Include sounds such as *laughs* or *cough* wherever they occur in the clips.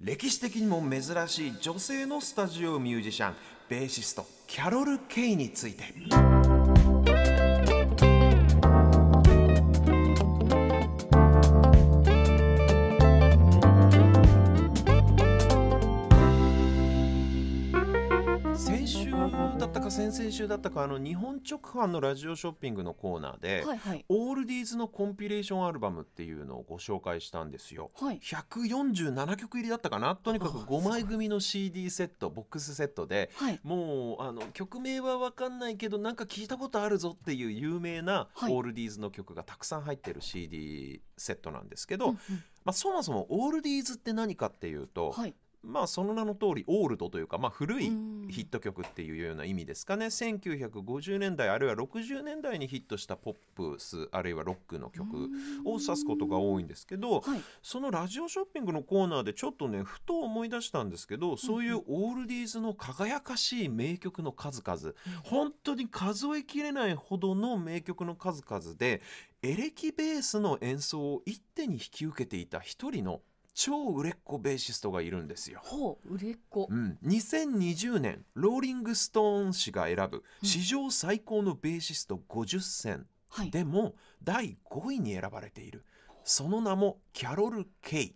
歴史的にも珍しい女性のスタジオミュージシャンベーシストキャロル・ケイについて。週だったかあの日本直販のラジオショッピングのコーナーで、はいはい、オールディーズのコンピレーションアルバムっていうのをご紹介したんですよ、はい、147曲入りだったかなとにかく5枚組の CD セットボックスセットで、はい、もうあの曲名は分かんないけどなんか聞いたことあるぞっていう有名なオールディーズの曲がたくさん入ってる CD セットなんですけど、まあ、そもそもオールディーズって何かっていうと、はい、まあその名の通りオールドというか、まあ、古いヒット曲っていうような意味ですかね、1950年代あるいは60年代にヒットしたポップスあるいはロックの曲を指すことが多いんですけど、はい、そのラジオショッピングのコーナーでちょっとねふと思い出したんですけどそういうオールディーズの輝かしい名曲の数々、ん、本当に数えきれないほどの名曲の数々でエレキベースの演奏を一手に引き受けていた一人の超売れっ子ベーシストがいるんですよ。ほう売れっ子、うん、2020年ローリング・ストーン氏が選ぶ史上最高のベーシスト50選でも、第5位に選ばれているその名もキャロル・ケイ。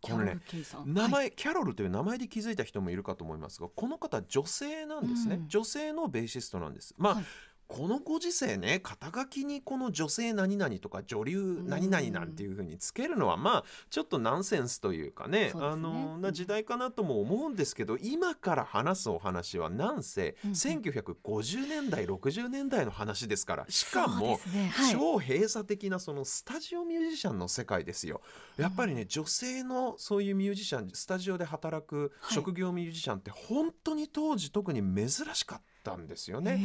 このね、名前、はい、キャロルという名前で気づいた人もいるかと思いますがこの方女性なんですね、うん、女性のベーシストなんです。まあ、はいこのご時世ね肩書きにこの女性何々とか女流何々なんていう風につけるのはまあちょっとナンセンスというかね、ね、あのな時代かなとも思うんですけど今から話すお話はなんせ1950年代60年代の話ですからしかも超閉鎖的なそのスタジオミュージシャンの世界ですよ。やっぱりね女性のそういうミュージシャンスタジオで働く職業ミュージシャンって本当に当時特に珍しかった。たんですよね。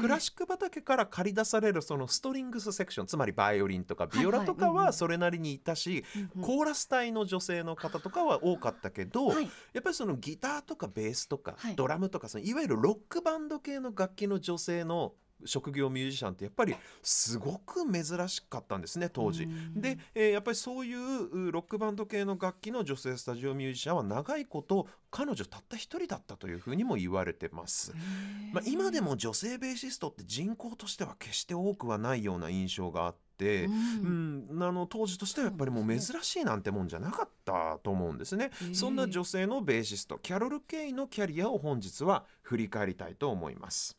クラシック畑から借り出されるそのストリングスセクションつまりバイオリンとかビオラとかはそれなりにいたし、コーラス隊の女性の方とかは多かったけど、はい、やっぱりそのギターとかベースとか、ドラムとかそのいわゆるロックバンド系の楽器の女性の職業ミュージシャンってやっぱりすごく珍しかったんですね当時。で、えー、やっぱりそういうロックバンド系の楽器の女性スタジオミュージシャンは長いこと彼女たった一人だったというふうにも言われてます。まあ、今でも女性ベーシストって人口としては決して多くはないような印象があって。っ、うん、うん、あの当時としてはやっぱりもう珍しいなんてもんじゃなかったと思うんですね、えー、そんな女性のベーシストキャロル・ケイのキャリアを本日は振り返りたいと思います。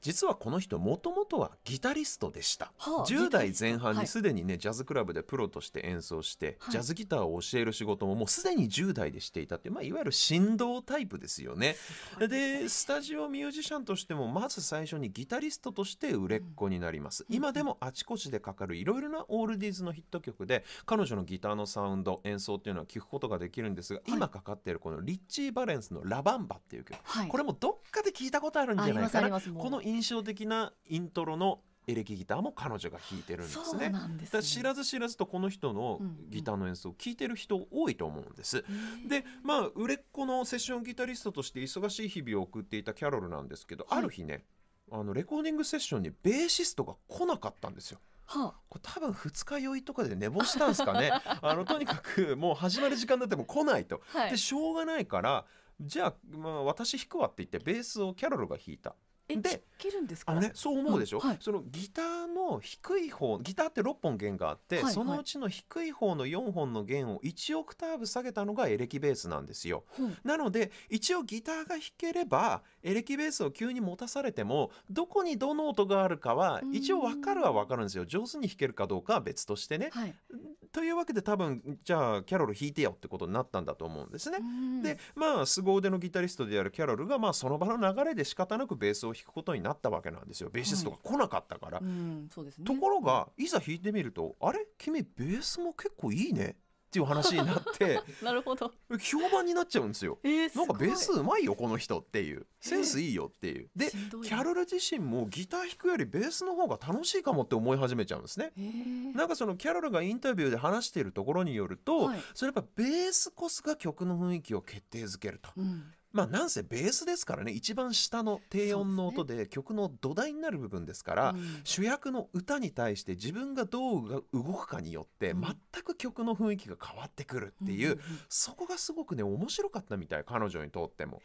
実はこの人もともとはギタリストでした、はあ、10代前半にすでにね、はい、ジャズクラブでプロとして演奏して、はい、ジャズギターを教える仕事ももうすでに10代でしていたっていう、まあ、いわゆる振動タイプですよね。で、ね、スタジオミュージシャンとしてもまず最初にギタリストとして売れっ子になります、うん、今でもあちこちでかかるいろいろなオールディーズのヒット曲で彼女のギターのサウンド演奏っていうのは聞くことができるんですが、はい、今かかっているこのリッチー・バレンスの「ラバンバ」っていう曲、これもどっかで聞いたことあるんじゃないかな。このの印象的なイントロのエレキギターも彼女が弾いてるんですね。すね知らず知らずとこの人のギターの演奏を聴いてる人多いと思うんです。うんうん、でまあ売れっ子のセッションギタリストとして忙しい日々を送っていたキャロルなんですけど、はい、ある日ねあのレコーディングセッションにベーシストが来なかったんですよ。はあ、これ多分二日酔いとかで寝坊したんですかね *laughs* あのとにかくもう始まる時間だっても来ないと、はい、でしょうがないからじゃあ,、まあ私弾くわって言ってベースをキャロルが弾いたでけるんですかあねそう思うでしょ、うんはい、そのギターの低い方ギターって6本弦があって、はいはい、そのうちの低い方の4本の弦を1オクターブ下げたのがエレキベースなんですよ、うん、なので一応ギターが弾ければエレキベースを急に持たされてもどこにどの音があるかは一応分かるは分かるんですよ上手に弾けるかどうかは別としてね、はい、というわけで多分じゃあキャロル弾いてよってことになったんだと思うんですね。でまあ凄腕のギタリストであるキャロルが、まあ、その場の流れで仕方なくベースを弾くことになったわけなんですよベーシストが来なかったから。はいね、ところがいざ弾いてみるとあれ君ベースも結構いいねっていう話になって *laughs* なるほど評判になっちゃうんですよ、えー、なんかベースうまいよこの人っていうセンスいいよっていう、でキャロル自身もギター弾くよりベースの方が楽しいかもって思い始めちゃうんですね、えー、なんかそのキャロルがインタビューで話しているところによると、はい、それやっぱベースこそが曲の雰囲気を決定づけると、うん、まあなんせベースですからね一番下の低音の音で曲の土台になる部分ですから、ねうん、主役の歌に対して自分がどう動くかによって全く曲の雰囲気が変わってくるっていう、うん、そこがすごくね面白かったみたい彼女にとっても。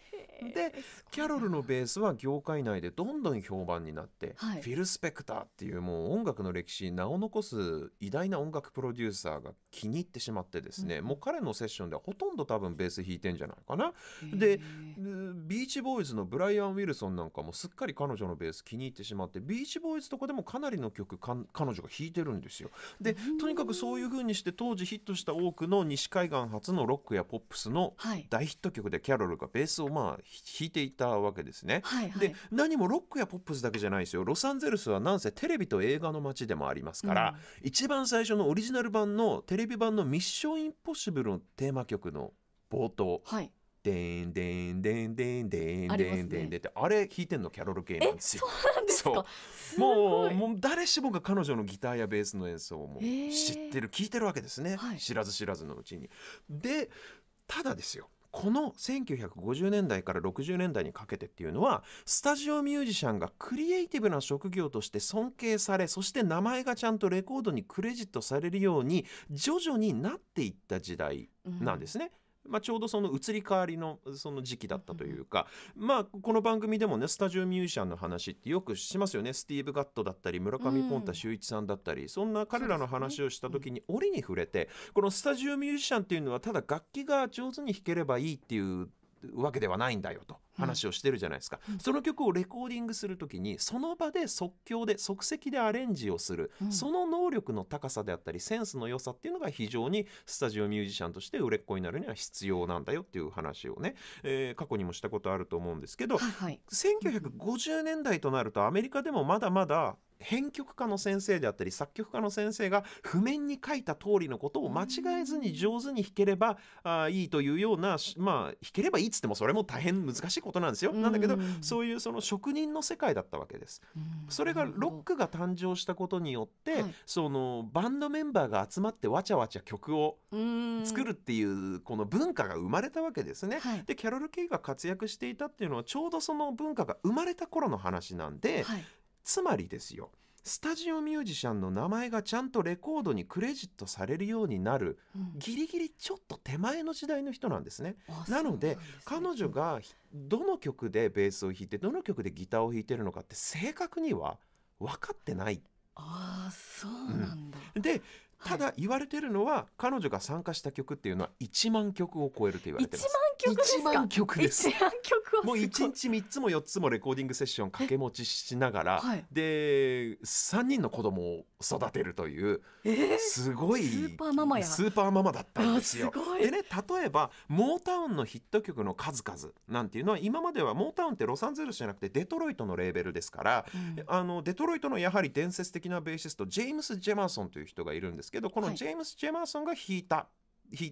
でキャロルのベースは業界内でどんどん評判になって、はい、フィル・スペクターっていうもう音楽の歴史に名を残す偉大な音楽プロデューサーが気に入ってしまってですね、うん、もう彼のセッションではほとんど多分ベース弾いてんじゃないかな。でビーチボーイズのブライアン・ウィルソンなんかもすっかり彼女のベース気に入ってしまってビーチボーイズとかでもかなりの曲彼女が弾いてるんですよでとにかくそういうふうにして当時ヒットした多くの西海岸初のロックやポップスの大ヒット曲でキャロルがベースをまあ弾いていたわけですね、はいはい、で何もロックやポップスだけじゃないですよロサンゼルスはなんせテレビと映画の街でもありますから、うん、一番最初のオリジナル版のテレビ版の「ミッション・インポッシブル」のテーマ曲の冒頭、はい、でんでんでんでんでんでんデンってあれ弾いてんのキャロル・系なんですよ。そうなんですかもうもう誰しもが彼女のギターやベースの演奏をも知ってる聞いてるわけですね、はい、知らず知らずのうちに。でただですよこの1950年代から60年代にかけてっていうのはスタジオミュージシャンがクリエイティブな職業として尊敬されそして名前がちゃんとレコードにクレジットされるように徐々になっていった時代なんですね。まあ、ちょうどその移り変わりのその時期だったというか、まあ、この番組でもねスタジオミュージシャンの話ってよくしますよねスティーブ・ガットだったり村上ポンタ秀一さんだったり、そんな彼らの話をした時に折に触れて、このスタジオミュージシャンっていうのはただ楽器が上手に弾ければいいっていうわけではないんだよと話をしてるじゃないですか、うん、その曲をレコーディングする時にその場で即興で即席でアレンジをする、うん、その能力の高さであったりセンスの良さっていうのが非常にスタジオミュージシャンとして売れっ子になるには必要なんだよっていう話をね、えー、過去にもしたことあると思うんですけど、はいはい、1950年代となるとアメリカでもまだまだ編曲家の先生であったり作曲家の先生が譜面に書いた通りのことを間違えずに上手に弾ければあいいというようなまあ弾ければいいっつってもそれも大変難しいことなんですよ。なんだけどそういうその職人の世界だったわけです。それがロックが誕生したことによって、そのバンドメンバーが集まってわちゃわちゃ曲を作るっていうこの文化が生まれたわけですね。でキャロル・ケイが活躍していたっていうのはちょうどその文化が生まれた頃の話なんで、はいつまりですよスタジオミュージシャンの名前がちゃんとレコードにクレジットされるようになる、うん、ギリギリちょっと手前の時代の人なんですね。なので、ね、彼女がどの曲でベースを弾いてどの曲でギターを弾いてるのかって正確には分かってない。あそうなんだ、うん、でただ言われてるのは、彼女が参加した曲っていうのは1万曲を超えると言われてます1万曲ですか1万曲をもう1日3つも4つもレコーディングセッション掛け持ちしながら、はい、で3人の子供を育てるという、すごいスーパーママやスーパーママだったんですよでね例えばモータウンのヒット曲の数々なんていうのは今まではモータウンってロサンゼルスじゃなくてデトロイトのレーベルですから、うん、あのデトロイトのやはり伝説的なベーシストジェームス・ジェマーソンという人がいるんですですけどこのジェームス・ジェマーソンが弾いた。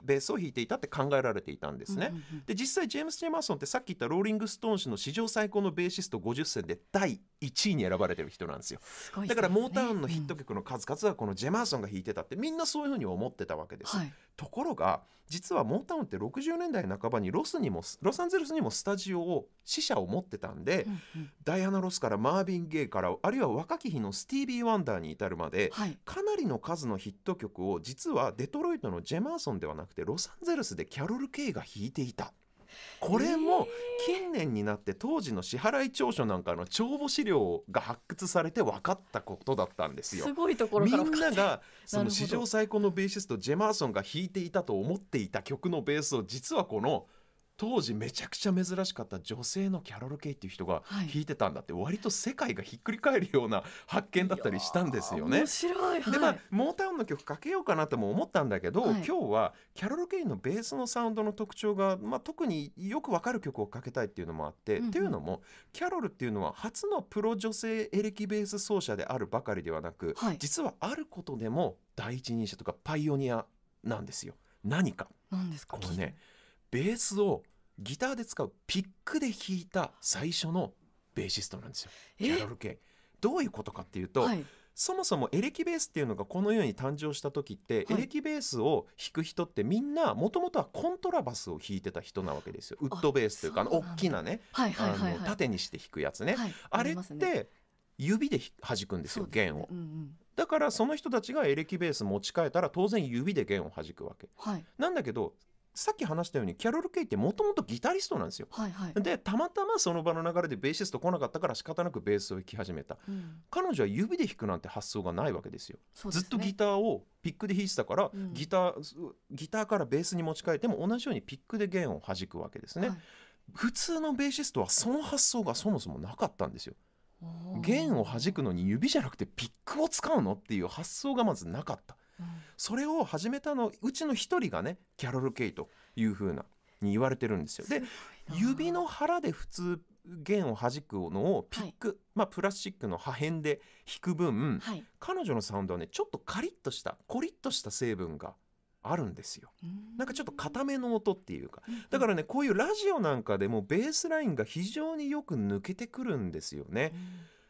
ベースを弾いていたって考えられていたんですね、うんうんうん、で実際ジェームス・ジェマーソンってさっき言ったローリング・ストーン氏の史上最高のベーシスト50選で第1位に選ばれてる人なんですよ、ね、だからモータウンのヒット曲の数々はこのジェマーソンが弾いてたってみんなそういうふうに思ってたわけです、はい、ところが実はモータウンって60年代半ばにロスにもロサンゼルスにもスタジオを死者を持ってたんで、うんうん、ダイアナ・ロスからマーヴィン・ゲイからあるいは若き日のスティービー・ワンダーに至るまで、はい、かなりの数のヒット曲を実はデトロイトのジェマーソンではなくてロサンゼルスでキャロル・ケイが弾いていた。これも近年になって当時の支払い調書なんかの帳簿資料が発掘されて分かったことだったんですよ。すごいところみんなが *laughs* その史上最高のベーシストジェマーソンが弾いていたと思っていた曲のベースを実はこの「当時めちゃくちゃ珍しかった女性のキャロル・ケイっていう人が弾いてたんだって、はい、割と世界がひっくり返るような発見だったりしたんですよね。面白い、はい、でまあモータウンの曲かけようかなとも思ったんだけど、はい、今日はキャロル・ケイのベースのサウンドの特徴が、まあ、特によくわかる曲をかけたいっていうのもあって、うんうん、っていうのもキャロルっていうのは初のプロ女性エレキベース奏者であるばかりではなく、実はあることでも第一人者とかパイオニアなんですよ。何か。何ですかこれね。ベースをギターで使うピックで弾いた最初のベーシストなんですよキャロル・系どういうことかっていうと、はい、そもそもエレキベースっていうのがこのように誕生した時って、はい、エレキベースを弾く人ってみんなもともとはコントラバスを弾いてた人なわけですよウッドベースというかあの大きなね、あの縦にして弾くやつね、はい、あれって指で弾くんですよ弦を。だからその人たちがエレキベース持ち替えたら当然指で弦を弾くわけ、はい、なんだけどさっき話したようにキャロル・ケイってもともとギタリストなんですよ。はいはい、でたまたまその場の流れでベーシスト来なかったから仕方なくベースを弾き始めた、うん、彼女は指で弾くなんて発想がないわけですよ。すね、ずっとギターをピックで弾いてたから、うん、ギターギターからベースに持ち替えても同じようにピックで弦を弾くわけですね。はい、普通のベーシストはその発想がそもそもなかったんですよ。弦を弾くのに指じゃなくてピックを使うのっていう発想がまずなかったそれを始めたのうちの一人がねキャロル・ケイというふうなに言われてるんですよ。で指の腹で普通弦を弾くのをピック、はい、まあ、プラスチックの破片で弾く分、はい、彼女のサウンドはねちょっとカリッとしたコリッとした成分があるんですよなんかちょっと固めの音っていうかだからねこういうラジオなんかでもベースラインが非常によく抜けてくるんですよね。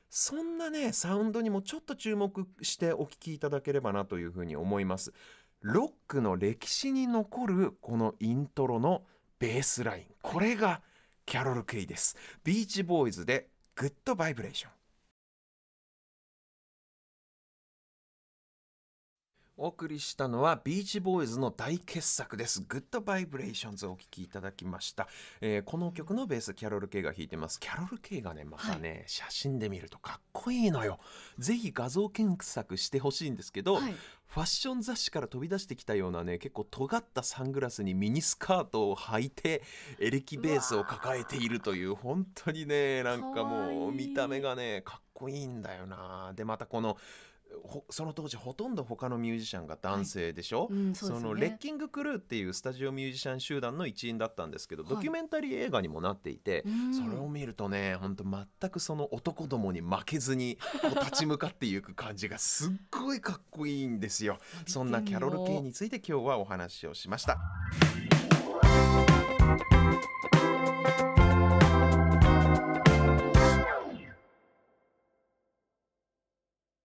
そんなね、サウンドにもちょっと注目してお聴きいただければなというふうに思います。ロックの歴史に残るこのイントロのベースライン。これがキャロル・クイです。ビーチボーイズでグッドバイブレーション。お送りしたのはビーチボーイズの大傑作です「グッドバイブレーションズ」をお聴きいただきました、えー、この曲のベースキャロル・ケイが弾いてますキャロル・ケイがねまたね、はい、写真で見るとかっこいいのよぜひ画像検索してほしいんですけど、はいファッション雑誌から飛び出してきたようなね結構尖ったサングラスにミニスカートを履いてエレキベースを抱えているという本当にねなんかもう見た目がねかっこいいんだよなでまたこのその当時ほとんど他のミュージシャンが男性でしょ、はいうんそうね、そのレッキングクルーっていうスタジオミュージシャン集団の一員だったんですけど、はい、ドキュメンタリー映画にもなっていて、うん、それを見るとね本当全くその男どもに負けずに立ち向かっていく感じがすっごいかっこいいんですよそんなキャロル・系について今日はお話をしました。